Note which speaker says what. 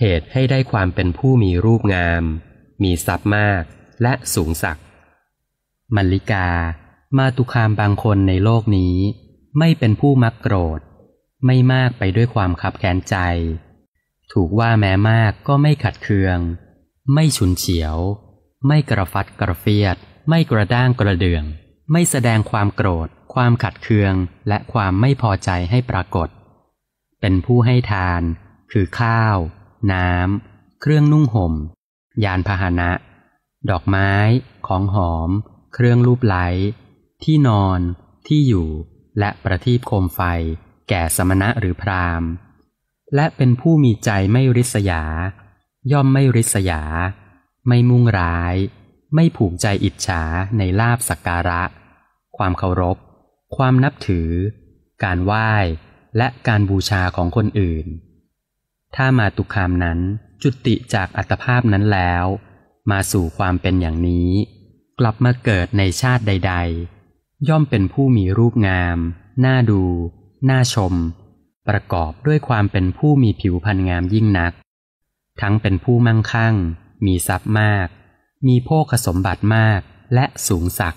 Speaker 1: เหตุให้ได้ความเป็นผู้มีรูปงาม มีทรัพย์มากและสูงสัก มัลลิกา มาตุคามบางคนในโลกนี้ ไม่เป็นผู้มักโกรธ ไม่มากไปด้วยความขับแค้นใจ ถูกว่าแม้มากก็ไม่ขัดเคือง ไม่ฉุนเฉียว ไม่กระฟัดกระเฟียด ไม่กระด้างกระเดือง ไม่แสดงความโกรธ ความขัดเคือง และความไม่พอใจให้ปรากฏ เป็นผู้ให้ทานคือข้าวน้ำ เครื่องนุ่งหม่ม ยานพาหนะดอกไม้ ของหอม เครื่องรูปไหล ที่นอนที่อยู่และประทีปโคมไฟ แก่สมณะหรือพราหมณ์ และเป็นผู้มีใจไม่ริษยา ย่อมไม่ริษยา ไม่มุ่งร้าย ไม่ผูกใจอิจฉาในลาบสักการะ ความเคารพ ความนับถือ การไหว้ และการบูชาของคนอื่นถ้ามาตุคามนั้นจุติจากอัตภาพนั้นแล้ว มาสู่ความเป็นอย่างนี้ กลับมาเกิดในชาติใดๆ ย่อมเป็นผู้มีรูปงามน่าดูน่าชม ประกอบด้วยความเป็นผู้มีผิวพรรณงามยิ่งนัก ทั้งเป็นผู้มั่งคั่ง มีทรัพย์มาก มีโภคสมบัติมากและสูงสัก